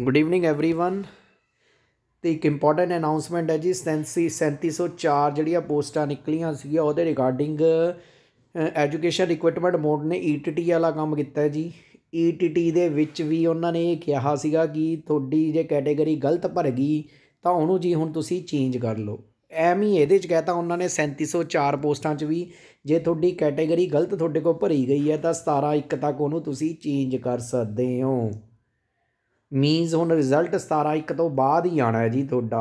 good evening everyone ਤੇ ਇੱਕ important announcement ਹੈ ਜੀ ਸੈਂਸੀ 3704 ਜਿਹੜੀਆਂ ਪੋਸਟਾਂ ਨਿਕਲੀਆਂ ਸੀਗੀਆਂ ਉਹਦੇ ਰਿਗਾਰਡਿੰਗ ਐਜੂਕੇਸ਼ਨ ਰਿਕਰੂਟਮੈਂਟ ਬੋਰਡ ਨੇ ਈਟੀਟੀ e ਵਾਲਾ ਕੰਮ ਕੀਤਾ ਜੀ ਈਟੀਟੀ e ਦੇ ਵਿੱਚ ਵੀ ਉਹਨਾਂ ਨੇ ਇਹ ਕਿਹਾ ਸੀਗਾ ਕਿ ਤੁਹਾਡੀ ਜੇ ਕੈਟਾਗਰੀ ਗਲਤ ਭਰ ਗਈ ਤਾਂ ਉਹਨੂੰ ਜੀ ਹੁਣ ਤੁਸੀਂ ਚੇਂਜ ਕਰ ਲਓ ਐਵੇਂ ਹੀ ਇਹਦੇ ਚ ਕਹਤਾ ਉਹਨਾਂ ਨੇ 3704 ਪੋਸਟਾਂ ਚ ਵੀ ਜੇ ਤੁਹਾਡੀ ਕੈਟਾਗਰੀ ਗਲਤ ਤੁਹਾਡੇ ਕੋਲ ਭਰੀ ਗਈ ਹੈ ਤਾਂ 17 1 ਤੱਕ ਉਹਨੂੰ ਤੁਸੀਂ ਚੇਂਜ ਕਰ ਸਕਦੇ ਹੋ ਮੀਨਸ ਹੁਣ ਰਿਜ਼ਲਟ 17 1 ਤੋਂ ਬਾਅਦ ਹੀ ਆਣਾ ਹੈ ਜੀ ਤੁਹਾਡਾ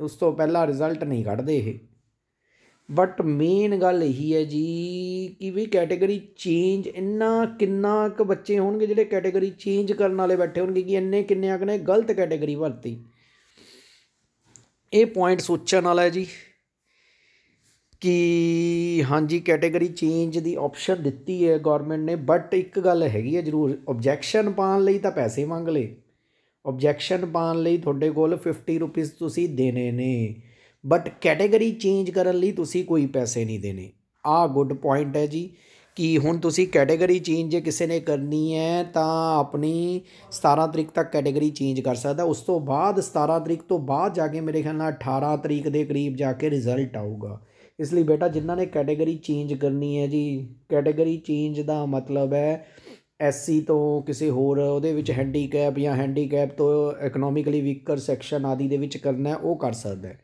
ਉਸ ਤੋਂ ਪਹਿਲਾਂ ਰਿਜ਼ਲਟ ਨਹੀਂ ਕੱਢਦੇ ਇਹ ਬਟ ਮੇਨ ਗੱਲ ਇਹੀ ਹੈ ਜੀ ਕਿ ਵੀ ਕੈਟਾਗਰੀ ਚੇਂਜ ਇੰਨਾ ਕਿੰਨਾ ਕ ਬੱਚੇ ਹੋਣਗੇ ਜਿਹੜੇ ਕੈਟਾਗਰੀ ਚੇਂਜ ਕਰਨ ਵਾਲੇ ਬੈਠੇ ਹੋਣਗੇ ਕਿ ਇੰਨੇ ਕਿੰਨੇ ਕਨੇ ਗਲਤ ਕੈਟਾਗਰੀ ਭਰਤੀ ਇਹ ਪੁਆਇੰਟ ਸੋਚਣ ਵਾਲਾ ਹੈ ਜੀ ਕਿ ਹਾਂਜੀ ਕੈਟਾਗਰੀ ਚੇਂਜ ਦੀ ਆਪਸ਼ਨ ਦਿੱਤੀ ਹੈ ਗਵਰਨਮੈਂਟ ਨੇ ਬਟ ਇੱਕ ਗੱਲ ਹੈਗੀ ਹੈ ਜ਼ਰੂਰ ਆਬਜੈਕਸ਼ਨ ਪਾਣ ਲਈ ਤਾਂ ਪੈਸੇ ਮੰਗ ਲੇ ਆਬਜੈਕਸ਼ਨ ਪਾਣ ਲਈ ਤੁਹਾਡੇ ਕੋਲ 50 ਰੁਪਏ ਤੁਸੀਂ ਦੇਣੇ ਨੇ ਬਟ ਕੈਟਾਗਰੀ ਚੇਂਜ ਕਰਨ ਲਈ ਤੁਸੀਂ ਕੋਈ ਪੈਸੇ ਨਹੀਂ ਦੇਣੇ ਆ ਗੁੱਡ ਪੁਆਇੰਟ ਹੈ ਜੀ ਕਿ ਹੁਣ ਤੁਸੀਂ ਕੈਟਾਗਰੀ ਚੇਂਜ ਜੇ ਕਿਸੇ ਨੇ ਕਰਨੀ ਹੈ ਤਾਂ ਆਪਣੀ 17 ਤਰੀਕ ਤੱਕ ਕੈਟਾਗਰੀ ਚੇਂਜ ਕਰ ਸਕਦਾ ਉਸ ਤੋਂ ਬਾਅਦ 17 ਤਰੀਕ ਤੋਂ ਬਾਅਦ ਜਾ ਕੇ ਮੇਰੇ ਖਿਆਲ ਨਾਲ 18 ਤਰੀਕ ਦੇ ਕਰੀਬ ਜਾ ਕੇ ਰਿਜ਼ਲਟ ਆਊਗਾ ਇਸ ਲਈ ਬੇਟਾ ਜਿਨ੍ਹਾਂ ਨੇ ਕੈਟਾਗਰੀ ਚੇਂਜ ਕਰਨੀ ਹੈ ਜੀ ਕੈਟਾਗਰੀ ਚੇਂਜ ਦਾ ਮਤਲਬ ਹੈ ਐਸਸੀ ਤੋਂ ਕਿਸੇ ਹੋਰ ਉਹਦੇ ਵਿੱਚ ਹੈਂਡੀਕੈਪ ਜਾਂ ਹੈਂਡੀਕੈਪ ਤੋਂ ਇਕਨੋਮਿਕਲੀ ਵੀਕਰ ਸੈਕਸ਼ਨ ਆਦੀ ਦੇ ਵਿੱਚ ਕਰਨਾ ਉਹ ਕਰ ਸਕਦਾ ਹੈ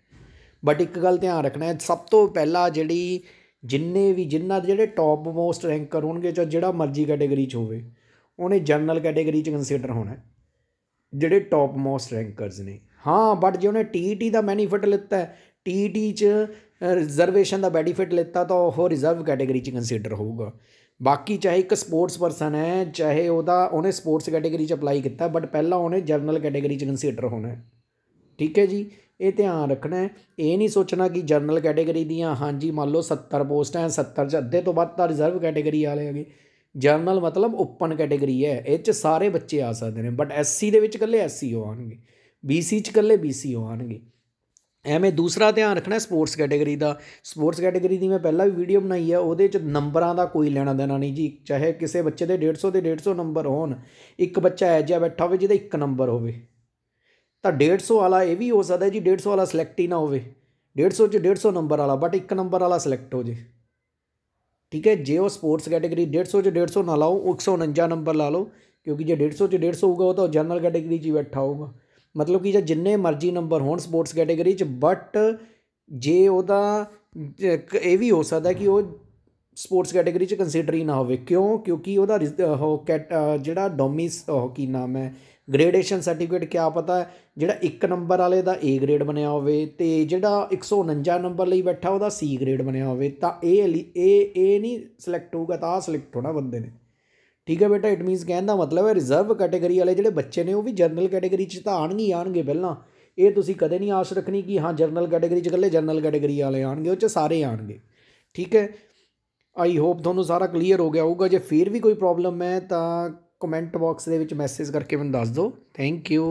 ਬਟ ਇੱਕ ਗੱਲ ਧਿਆਨ ਰੱਖਣਾ ਹੈ ਸਭ ਤੋਂ ਪਹਿਲਾਂ ਜਿਹੜੀ ਜਿੰਨੇ ਵੀ ਜਿੰਨਾ ਜਿਹੜੇ ਟੌਪ ਮੋਸਟ ਰੈਂਕਰ ਹੋਣਗੇ ਜਾਂ ਜਿਹੜਾ ਮਰਜ਼ੀ ਕੈਟਾਗਰੀ 'ਚ ਹੋਵੇ ਉਹਨੇ ਜਨਰਲ ਕੈਟਾਗਰੀ 'ਚ ਕੰਸੀਡਰ ਹੋਣਾ ਹੈ ਜਿਹੜੇ ਟੌਪ ਮੋਸਟ ਰੈਂਕਰਸ ਨੇ ਹਾਂ ਬਟ ਜੇ ਉਹਨੇ ਟੀਟੀ e ਦਾ ਬੈਨੀਫਿਟ ਲਿੱਤਾ ਟੀਟੀ e 'ਚ ਰਿਜ਼ਰਵੇਸ਼ਨ ਦਾ ਬੈਨੀਫਿਟ ਲਿੱਤਾ ਤਾਂ ਉਹ ਰਿਜ਼ਰਵ ਕੈਟਾਗਰੀ 'ਚ ਕੰਸੀਡਰ ਹੋਊਗਾ ਬਾਕੀ ਚਾਹੇ ਇੱਕ ਸਪੋਰਟਸ ਪਰਸਨ ਹੈ ਚਾਹੇ ਉਹਦਾ ਉਹਨੇ ਸਪੋਰਟਸ ਕੈਟਾਗਰੀ 'ਚ ਅਪਲਾਈ ਕੀਤਾ ਬਟ ਪਹਿਲਾਂ ਉਹਨੇ ਜਰਨਲ ਕੈਟਾਗਰੀ 'ਚ ਕੰਸੀਡਰ ਹੋਣਾ ਠੀਕ ਹੈ ਜੀ ਇਹ ਧਿਆਨ ਰੱਖਣਾ ਹੈ ਇਹ ਨਹੀਂ ਸੋਚਣਾ ਕਿ ਜਰਨਲ ਕੈਟਾਗਰੀ ਦੀਆਂ ਹਾਂਜੀ ਮੰਨ ਲਓ 70 ਪੋਸਟਾਂ 70 ਚ ਅੱਧੇ ਤੋਂ ਵੱਧ ਤਾਂ ਰਿਜ਼ਰਵ ਕੈਟਾਗਰੀ ਵਾਲੇ ਹੈਗੇ ਜਰਨਲ ਮਤਲਬ ਓਪਨ ਕੈਟਾਗਰੀ ਹੈ ਇਹ ਚ ਸਾਰੇ ਬੱਚੇ ਆ ਸਕਦੇ ਨੇ ਬਟ ਐਸਸੀ ਦੇ ਵਿੱਚ ਇਕੱਲੇ ਐਸਸੀ ਹੋਣਗੇ ਬੀਸੀ ਚ ਇਕੱਲੇ ਬੀਸੀ ਹੋਣਗੇ ਐਵੇਂ ਦੂਸਰਾ ਧਿਆਨ ਰੱਖਣਾ ਸਪੋਰਟਸ ਕੈਟਾਗਰੀ ਦਾ ਸਪੋਰਟਸ ਕੈਟਾਗਰੀ ਦੀ ਮੈਂ ਪਹਿਲਾਂ ਵੀ ਵੀਡੀਓ ਬਣਾਈ ਹੈ ਉਹਦੇ 'ਚ ਨੰਬਰਾਂ ਦਾ ਕੋਈ ਲੈਣਾ ਦੇਣਾ ਨਹੀਂ ਜੀ ਚਾਹੇ ਕਿਸੇ ਬੱਚੇ ਦੇ 150 ਦੇ 150 ਨੰਬਰ ਹੋਣ ਇੱਕ ਬੱਚਾ ਐ ਜਿਹਾ ਬੈਠਾ ਹੋਵੇ ਜਿਹਦਾ ਇੱਕ ਨੰਬਰ ਹੋਵੇ ਤਾਂ 150 ਵਾਲਾ ਇਹ ਵੀ ਹੋ ਸਕਦਾ ਜੀ 150 ਵਾਲਾ ਸਿਲੈਕਟ ਹੀ ਨਾ ਹੋਵੇ 150 ਚ 150 ਨੰਬਰ ਵਾਲਾ ਬਟ ਇੱਕ ਨੰਬਰ ਵਾਲਾ ਸਿਲੈਕਟ ਹੋ ਜੇ ਠੀਕ ਹੈ ਜੇ ਉਹ ਸਪੋਰਟਸ ਕੈਟਾਗਰੀ 150 ਚ 150 ਨਾ ਲਾਓ 149 ਨੰਬਰ ਲਾ ਲਓ ਕਿਉਂਕਿ ਜੇ 150 ਚ 150 ਹੋਊਗਾ ਉਹ ਤਾਂ ਜਨਰਲ ਕੈਟਾਗਰੀ 'ਚ ਬੈਠਾ ਹੋਊਗਾ ਮਤਲਬ ਕਿ ਜੇ ਜਿੰਨੇ ਮਰਜ਼ੀ ਨੰਬਰ ਹੋਣ ਸਪੋਰਟਸ ਕੈਟਾਗਰੀ 'ਚ ਬਟ ਜੇ ਉਹਦਾ ਇਹ ਵੀ ਹੋ ਸਕਦਾ ਕਿ ਉਹ ਸਪੋਰਟਸ ਕੈਟਾਗਰੀ 'ਚ ਕੰਸੀਡਰ ਹੀ ਨਾ ਹੋਵੇ ਕਿਉਂ ਕਿਉਂਕਿ ਉਹਦਾ ਜਿਹੜਾ ਡੋਮਿਸ ਕੀ ਨਾਮ ਹੈ ਗ੍ਰੇਡੇਸ਼ਨ ਸਰਟੀਫਿਕੇਟ ਕਿਆ ਪਤਾ ਜਿਹੜਾ 1 ਨੰਬਰ ਵਾਲੇ ਦਾ A ਗ੍ਰੇਡ ਬਣਿਆ ਹੋਵੇ ਤੇ ਜਿਹੜਾ 149 ਨੰਬਰ ਲਈ ਬੈਠਾ ਉਹਦਾ C ਗ੍ਰੇਡ ਬਣਿਆ ਹੋਵੇ ਤਾਂ ਇਹ ਇਹ ਇਹ ਨਹੀਂ ਸਿਲੈਕਟ ਹੋਊਗਾ ਤਾਂ ਆ ਸਿਲੈਕਟ ਹੋਣਾ ਬੰਦੇ ਨੇ ਠੀਕ ਹੈ ਬੇਟਾ ਇਟ ਮੀਨਸ ਕਹਿਣ ਦਾ ਮਤਲਬ ਹੈ ਰਿਜ਼ਰਵ ਕੈਟਾਗਰੀ ਵਾਲੇ ਜਿਹੜੇ ਬੱਚੇ ਨੇ ਉਹ ਵੀ ਜਨਰਲ ਕੈਟਾਗਰੀ 'ਚ ਤਾਂ ਆਣਗੇ ਹੀ ਆਣਗੇ ਪਹਿਲਾਂ ਇਹ ਤੁਸੀਂ ਕਦੇ ਨਹੀਂ ਆਸ ਰੱਖਣੀ ਕਿ ਹਾਂ ਜਨਰਲ ਕੈਟਾਗਰੀ 'ਚ ਇਕੱਲੇ ਜਨਰਲ ਕੈਟਾਗਰੀ ਵਾਲੇ ਆਣਗੇ ਉਹ 'ਚ ਸਾਰੇ ਆਣਗੇ ਠੀਕ ਹੈ ਆਈ ਹੋਪ ਤੁਹਾਨੂੰ ਸਾਰਾ ਕਲੀਅਰ ਹੋ ਗਿਆ ਹੋਊਗਾ ਜੇ ਫੇਰ ਵੀ ਕੋਈ ਪ੍ਰੋਬਲਮ ਹੈ ਤਾਂ ਕਮੈਂਟ ਬਾਕਸ ਦੇ ਵਿੱਚ ਮੈਸੇਜ ਕਰਕੇ ਮੈਨੂੰ ਦੱਸ ਦਿਓ ਥੈਂਕ ਯੂ